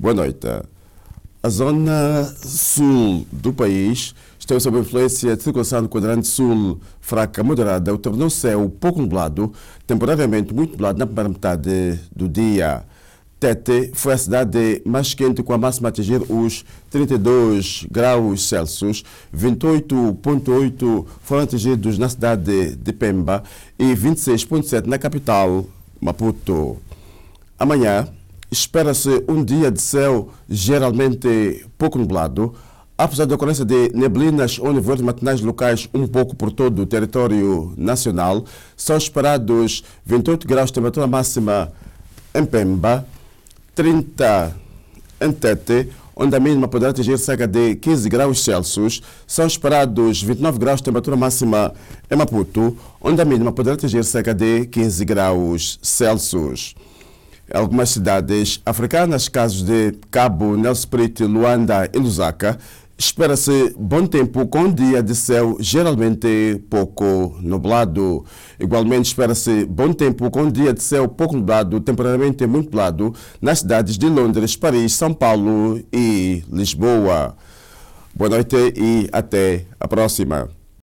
Boa noite. A zona sul do país esteve sob a influência de circulação do quadrante sul fraca moderada, o tornou céu pouco nublado, temporariamente muito nublado na primeira metade do dia. Tete foi a cidade mais quente com a máxima a atingir os 32 graus Celsius, 28,8 foram atingidos na cidade de Pemba e 26,7 na capital, Maputo. Amanhã, espera-se um dia de céu geralmente pouco nublado, apesar da ocorrência de neblinas ou nevoeiros matinais locais um pouco por todo o território nacional. São esperados 28 graus de temperatura máxima em Pemba, 30 em Tete, onde a mínima poderá atingir cerca de 15 graus Celsius. São esperados 29 graus de temperatura máxima em Maputo, onde a mínima poderá atingir cerca de 15 graus Celsius. Algumas cidades africanas, casos de Cabo, Nelson Luanda e Lusaka, Espera-se bom tempo com um dia de céu geralmente pouco nublado. Igualmente, espera-se bom tempo com um dia de céu pouco nublado, temporariamente muito nublado, nas cidades de Londres, Paris, São Paulo e Lisboa. Boa noite e até a próxima.